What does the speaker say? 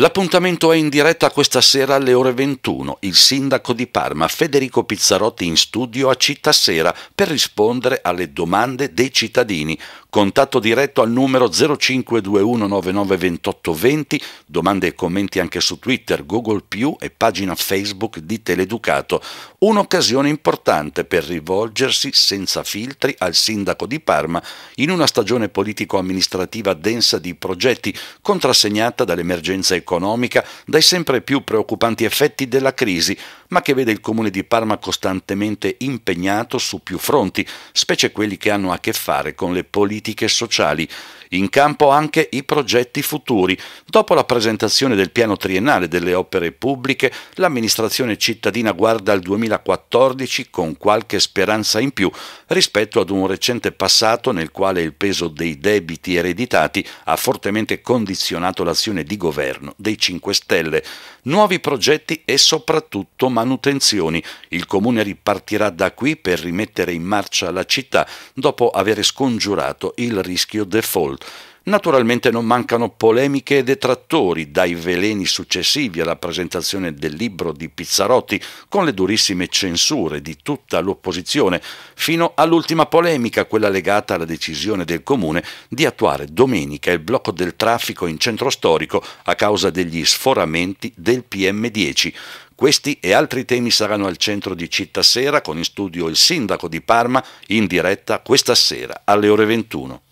L'appuntamento è in diretta questa sera alle ore 21. Il sindaco di Parma, Federico Pizzarotti, in studio a Città Sera per rispondere alle domande dei cittadini. Contatto diretto al numero 0521992820, domande e commenti anche su Twitter, Google e pagina Facebook di Teleducato. Un'occasione importante per rivolgersi senza filtri al sindaco di Parma in una stagione politico-amministrativa densa di progetti, contrassegnata dall'emergenza economica economica dai sempre più preoccupanti effetti della crisi, ma che vede il comune di Parma costantemente impegnato su più fronti, specie quelli che hanno a che fare con le politiche sociali. In campo anche i progetti futuri. Dopo la presentazione del piano triennale delle opere pubbliche, l'amministrazione cittadina guarda al 2014 con qualche speranza in più rispetto ad un recente passato nel quale il peso dei debiti ereditati ha fortemente condizionato l'azione di governo dei 5 Stelle, nuovi progetti e soprattutto manutenzioni. Il comune ripartirà da qui per rimettere in marcia la città dopo aver scongiurato il rischio default. Naturalmente non mancano polemiche e detrattori, dai veleni successivi alla presentazione del libro di Pizzarotti, con le durissime censure di tutta l'opposizione, fino all'ultima polemica, quella legata alla decisione del Comune di attuare domenica il blocco del traffico in centro storico a causa degli sforamenti del PM10. Questi e altri temi saranno al centro di Città Sera con in studio il sindaco di Parma in diretta questa sera alle ore 21.